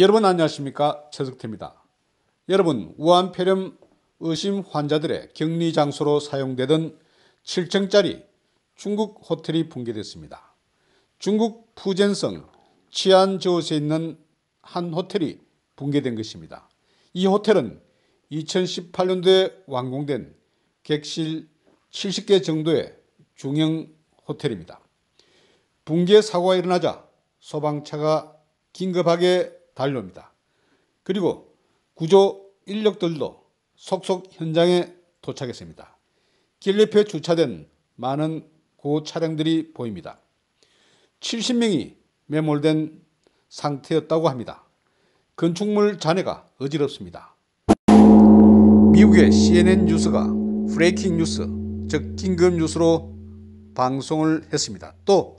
여러분 안녕하십니까 최석태입니다. 여러분 우한폐렴 의심 환자들의 격리 장소로 사용되던 7층짜리 중국 호텔이 붕괴됐습니다. 중국 푸젠성 치안저우시에 있는 한 호텔이 붕괴된 것입니다. 이 호텔은 2018년도에 완공된 객실 70개 정도의 중형 호텔입니다. 붕괴 사고가 일어나자 소방차가 긴급하게 달려옵니다. 그리고 구조 인력들도 속속 현장에 도착했습니다. 길 옆에 주차된 많은 고 차량들이 보입니다. 70명이 매몰된 상태였다고 합니다. 건축물 잔해가 어지럽습니다. 미국의 CNN 뉴스가 브레이킹 뉴스, 즉 긴급 뉴스로 방송을 했습니다. 또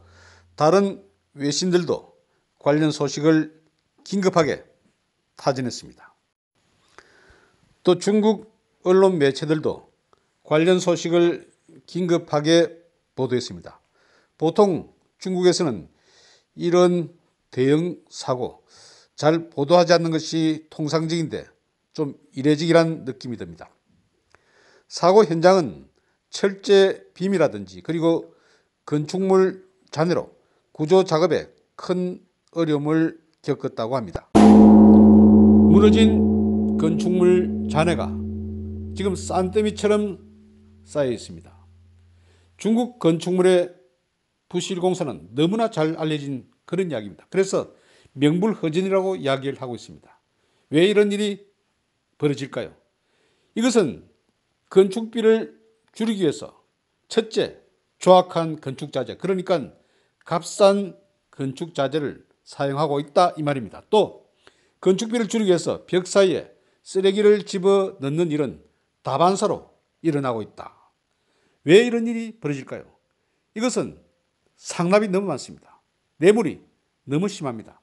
다른 외신들도 관련 소식을 긴급하게 타진했습니다. 또 중국 언론 매체들도 관련 소식을 긴급하게 보도했습니다. 보통 중국에서는 이런 대형 사고 잘 보도하지 않는 것이 통상적인데 좀 이례적이란 느낌이 듭니다. 사고 현장은 철제 빔이라든지 그리고 건축물 잔해로 구조 작업에 큰 어려움을 겪었다고 합니다. 무너진 건축물 잔해가 지금 산더미처럼 쌓여 있습니다. 중국 건축물의 부실공사는 너무나 잘 알려진 그런 이야기입니다. 그래서 명불허전이라고 이야기를 하고 있습니다. 왜 이런 일이 벌어질까요? 이것은 건축비를 줄이기 위해서 첫째, 조악한 건축자재, 그러니까 값싼 건축자재를 사용하고 있다 이 말입니다. 또 건축비를 줄이기 위해서 벽 사이에 쓰레기를 집어 넣는 일은 다반사로 일어나고 있다. 왜 이런 일이 벌어질까요? 이것은 상납이 너무 많습니다. 뇌물이 너무 심합니다.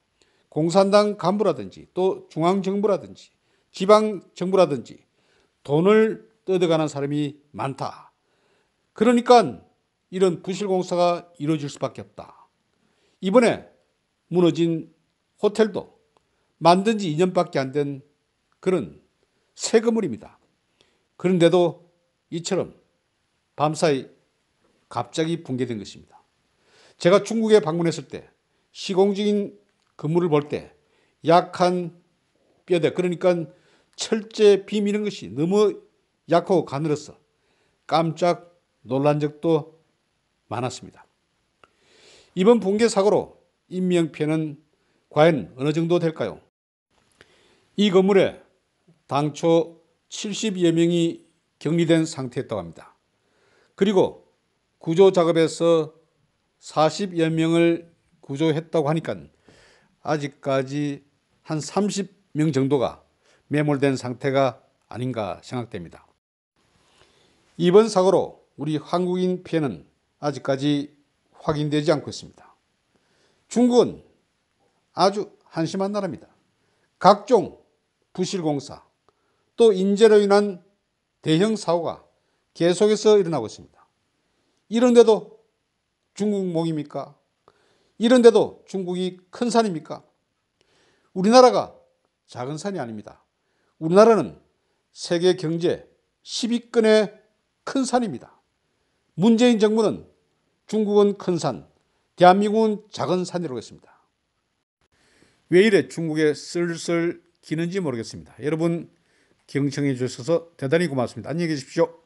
공산당 간부라든지 또 중앙정부라든지 지방정부라든지 돈을 뜯어가는 사람이 많다. 그러니까 이런 부실공사가 이루어질 수밖에 없다. 이번에 무너진 호텔도 만든 지 2년밖에 안 된 그런 새 건물입니다. 그런데도 이처럼 밤사이 갑자기 붕괴된 것입니다. 제가 중국에 방문했을 때 시공 중인 건물을 볼 때 약한 뼈대 그러니까 철제 비 이런 것이 너무 약하고 가늘어서 깜짝 놀란 적도 많았습니다. 이번 붕괴 사고로 인명피해는 과연 어느 정도 될까요? 이 건물에 당초 70여 명이 격리된 상태였다고 합니다. 그리고 구조 작업에서 40여 명을 구조했다고 하니까 아직까지 한 30명 정도가 매몰된 상태가 아닌가 생각됩니다. 이번 사고로 우리 한국인 피해는 아직까지 확인되지 않고 있습니다. 중국은 아주 한심한 나라입니다. 각종 부실공사 또 인재로 인한 대형 사고가 계속해서 일어나고 있습니다. 이런데도 중국 몽입니까? 이런데도 중국이 큰 산입니까? 우리나라가 작은 산이 아닙니다. 우리나라는 세계 경제 10위권의 큰 산입니다. 문재인 정부는 중국은 큰 산, 대한민국은 작은 산이라고 했습니다. 왜 이래 중국에 슬슬 기는지 모르겠습니다. 여러분 경청해 주셔서 대단히 고맙습니다. 안녕히 계십시오.